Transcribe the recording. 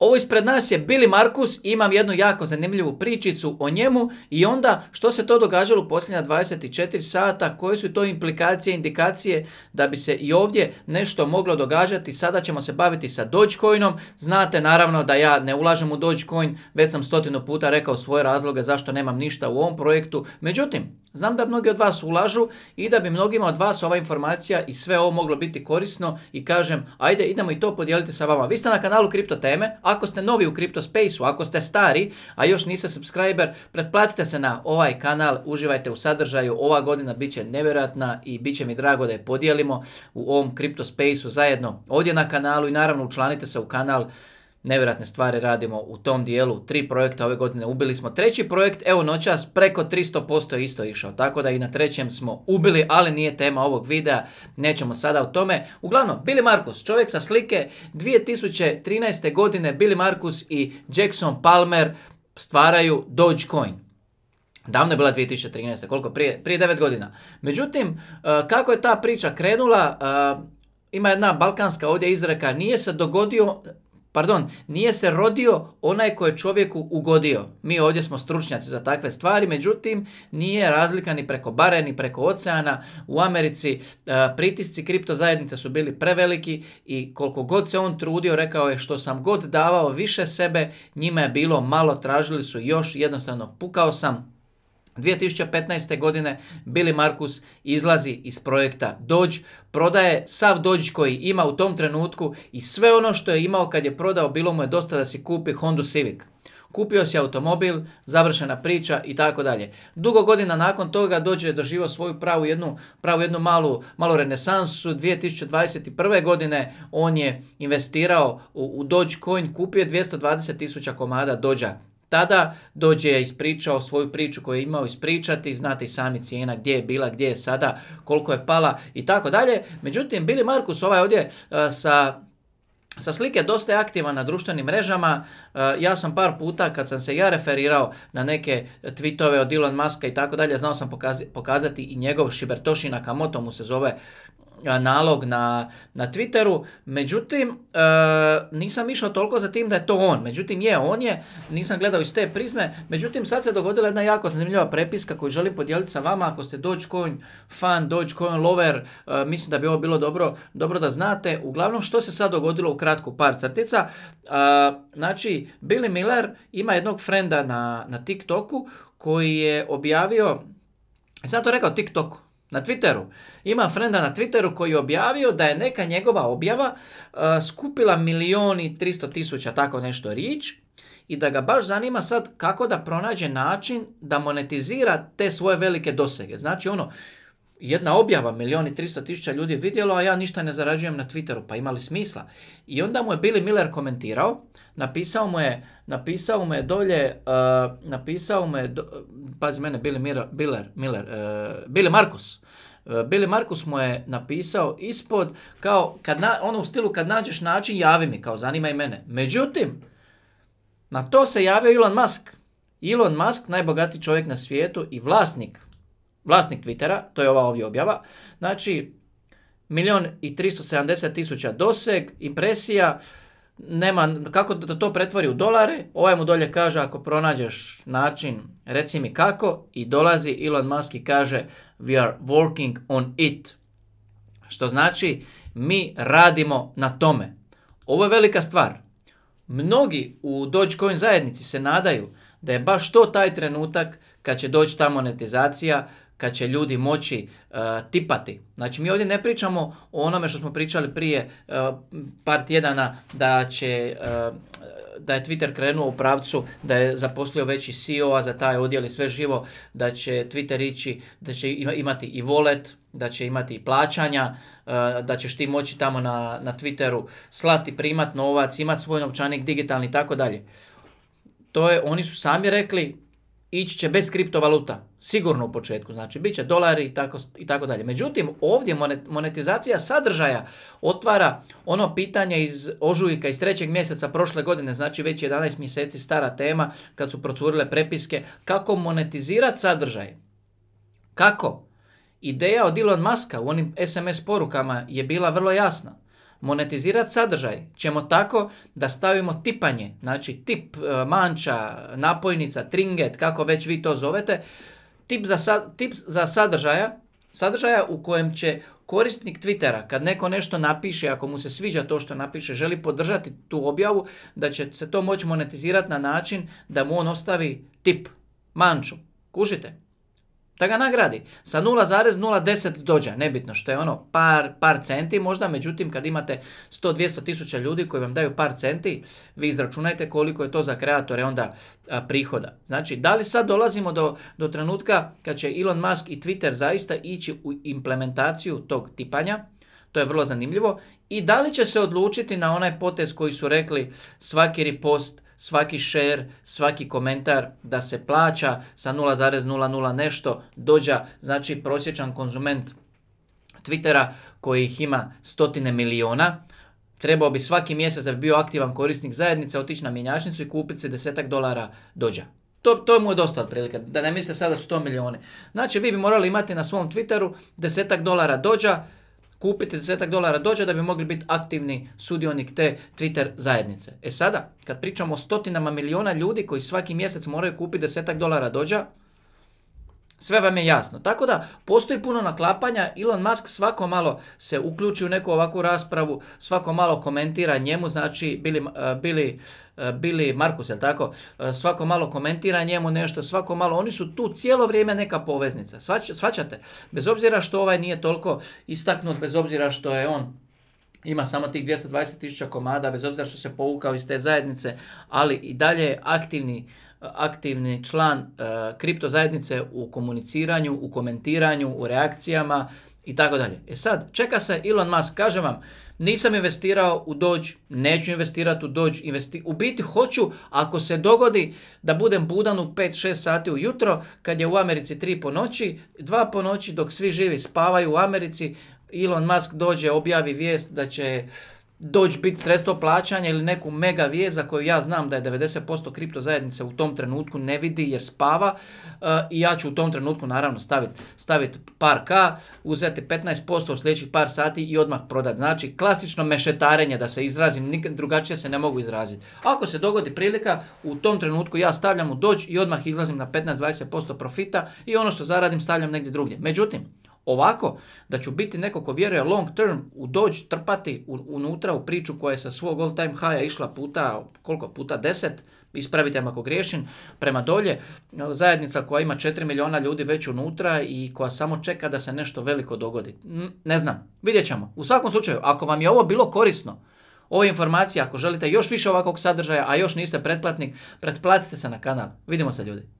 Ovo ispred nas je Billy Markus i imam jednu jako zanimljivu pričicu o njemu i onda što se to događalo u posljednja 24 sata, koje su to implikacije, indikacije da bi se i ovdje nešto moglo događati. Sada ćemo se baviti sa Dogecoinom. Znate naravno da ja ne ulažem u Dogecoin, već sam stotinu puta rekao svoje razloge zašto nemam ništa u ovom projektu. Međutim, znam da mnogi od vas ulažu i da bi mnogima od vas ova informacija i sve ovo moglo biti korisno i kažem ajde idemo i to podijeliti sa vama. Vi ste na kanalu Kripto ako ste novi u Space-u, ako ste stari, a još niste subscriber, pretplatite se na ovaj kanal, uživajte u sadržaju. Ova godina bit će nevjerojatna i bit će mi drago da je podijelimo u ovom Space-u zajedno ovdje na kanalu i naravno učlanite se u kanal nevjerojatne stvari radimo u tom dijelu. Tri projekta ove godine ubili smo. Treći projekt, evo noćas, preko 300% je isto išao. Tako da i na trećem smo ubili, ali nije tema ovog videa. Nećemo sada o tome. Uglavnom, Billy Markus, čovjek sa slike 2013. godine, Billy Markus i Jackson Palmer stvaraju Dogecoin. Davno je bila 2013. koliko? Prije, prije 9 godina. Međutim, e, kako je ta priča krenula, e, ima jedna balkanska ovdje izreka, nije se dogodio Pardon, nije se rodio onaj koji je čovjeku ugodio. Mi ovdje smo stručnjaci za takve stvari, međutim nije razlika ni preko bare, ni preko oceana. U Americi e, pritisci kripto zajednice su bili preveliki i koliko god se on trudio, rekao je što sam god davao više sebe, njima je bilo malo, tražili su još, jednostavno pukao sam, 2015. godine Billy Markus izlazi iz projekta Dodge, prodaje sav Dodge koji ima u tom trenutku i sve ono što je imao kad je prodao bilo mu je dosta da si kupi Honda Civic. Kupio si automobil, završena priča i tako dalje. Dugo godina nakon toga dođe doživio svoju pravu jednu, pravu jednu malu, malu renesansu. 2021. godine on je investirao u, u Dogecoin, kupio 220 tisuća komada Dođa tada dođe ispričao svoju priču koju je imao ispričati, znate i sami cijena gdje je bila, gdje je sada, koliko je pala i tako dalje. Međutim, Billy Markus ovaj ovdje e, sa sa slike dosta je aktivan na društvenim mrežama. E, ja sam par puta kad sam se ja referirao na neke tweetove od Elon Muska i tako dalje, znao sam pokazati i njegov Shibertoshi kamoto, mu se zove nalog na, na Twitteru, međutim e, nisam išao toliko za tim da je to on, međutim je, on je, nisam gledao iz te prizme, međutim sad se dogodila jedna jako zanimljiva prepiska koju želim podijeliti sa vama, ako ste Dogecoin fan, Dogecoin lover, e, mislim da bi ovo bilo dobro, dobro da znate, uglavnom što se sad dogodilo u kratku par crtica, e, znači Billy Miller ima jednog frenda na, na TikToku koji je objavio, sad to rekao TikToku, na Twitteru. Ima frenda na Twitteru koji je objavio da je neka njegova objava e, skupila milioni 300 tisuća tako nešto rič i da ga baš zanima sad kako da pronađe način da monetizira te svoje velike dosege. Znači ono, jedna objava milijon i 300 tisuća ljudi vidjelo, a ja ništa ne zarađujem na Twitteru, pa imali smisla. I onda mu je Billy Miller komentirao, napisao mu je, napisao mu je dolje, uh, napisao mu je, uh, pazi mene, Billy Miller, Miller, uh, Billy Markus, Billy Markus mu je napisao ispod, kao, kad na, ono u stilu, kad nađeš način, javi mi, kao, zanima i mene. Međutim, na to se javio Elon Musk. Elon Musk, najbogati čovjek na svijetu i vlasnik vlasnik Twittera, to je ova ovdje objava, znači milion i 370 tisuća doseg, impresija, nema, kako da to pretvori u dolare, ovaj mu dolje kaže ako pronađeš način, reci mi kako, i dolazi Elon Musk i kaže we are working on it, što znači mi radimo na tome. Ovo je velika stvar. Mnogi u Dogecoin zajednici se nadaju da je baš to taj trenutak kad će doći ta monetizacija, kad će ljudi moći e, tipati. Znači mi ovdje ne pričamo o onome što smo pričali prije e, par tjedana da će e, da je Twitter krenuo u pravcu, da je zaposlio veći CEO-a za taj odjel i sve živo, da će Twitter ići, da će imati i volet, da će imati i plaćanja, da ćeš ti moći tamo na, na Twitteru slati, primati novac, imati svoj novčanik digitalni i tako dalje. To je, oni su sami rekli, ići će bez kriptovaluta, sigurno u početku, znači bit će dolari i tako, i tako dalje. Međutim, ovdje monetizacija sadržaja otvara ono pitanje iz ožujka iz trećeg mjeseca prošle godine, znači već 11 mjeseci stara tema kad su procurile prepiske, kako monetizirati sadržaj. Kako? Ideja od Elon Muska u onim SMS porukama je bila vrlo jasna. Monetizirati sadržaj ćemo tako da stavimo tipanje, znači tip, e, manča, napojnica, tringet, kako već vi to zovete, tip za, tip za sadržaja, sadržaja u kojem će korisnik Twittera kad neko nešto napiše, ako mu se sviđa to što napiše, želi podržati tu objavu, da će se to moći monetizirati na način da mu on ostavi tip, manču. Kužite? da ga nagradi. Sa 0,010 dođa, nebitno što je ono par, par centi, možda međutim kad imate 100-200 tisuća ljudi koji vam daju par centi, vi izračunajte koliko je to za kreatore onda prihoda. Znači, da li sad dolazimo do, do trenutka kad će Elon Musk i Twitter zaista ići u implementaciju tog tipanja, to je vrlo zanimljivo, i da li će se odlučiti na onaj potez koji su rekli svaki ripost svaki share, svaki komentar da se plaća sa 0,00 nešto dođa, znači prosječan konzument Twittera koji ih ima stotine miliona, trebao bi svaki mjesec da bi bio aktivan korisnik zajednice otići na mjenjačnicu i kupiti se desetak dolara dođa. To, to mu je dosta otprilike, da ne misle sada su to milijone. Znači vi bi morali imati na svom Twitteru desetak dolara dođa, kupiti desetak dolara dođe da bi mogli biti aktivni sudionik te Twitter zajednice. E sada, kad pričamo o stotinama miliona ljudi koji svaki mjesec moraju kupiti desetak dolara dođa, sve vam je jasno. Tako da postoji puno naklapanja. Elon Musk svako malo se uključi u neku ovakvu raspravu, svako malo komentira njemu, znači bili, eh, bili, eh, bili Markus, jel tako? Eh, svako malo komentira njemu nešto, svako malo. Oni su tu cijelo vrijeme neka poveznica. Svačate? Bez obzira što ovaj nije toliko istaknut, bez obzira što je on ima samo tih 220.000 komada, bez obzira što se povukao iz te zajednice, ali i dalje je aktivni aktivni član e, kripto zajednice u komuniciranju, u komentiranju, u reakcijama i tako dalje. E sad, čeka se Elon Musk, kaže vam, nisam investirao u Doge, neću investirati u Doge, investi... u biti hoću ako se dogodi da budem budan u 5-6 sati ujutro kad je u Americi 3 po noći, 2 po noći dok svi živi spavaju u Americi, Elon Musk dođe, objavi vijest da će doći biti sredstvo plaćanja ili neku mega vijeza za koju ja znam da je 90% kripto zajednice u tom trenutku ne vidi jer spava eh, i ja ću u tom trenutku naravno staviti stavit par k, uzeti 15% u sljedećih par sati i odmah prodati. Znači klasično mešetarenje da se izrazim, nikad drugačije se ne mogu izraziti. Ako se dogodi prilika, u tom trenutku ja stavljam u dođ i odmah izlazim na 15-20% profita i ono što zaradim stavljam negdje drugdje. Međutim, Ovako, da ću biti neko ko vjeruje long term u dođ trpati unutra u priču koja je sa svog all time high išla puta, koliko puta, deset, ispravite ako griješim, prema dolje, zajednica koja ima 4 miliona ljudi već unutra i koja samo čeka da se nešto veliko dogodi. Ne znam, vidjet ćemo. U svakom slučaju, ako vam je ovo bilo korisno, ove informacije, ako želite još više ovakvog sadržaja, a još niste pretplatnik, pretplatite se na kanal. Vidimo se ljudi.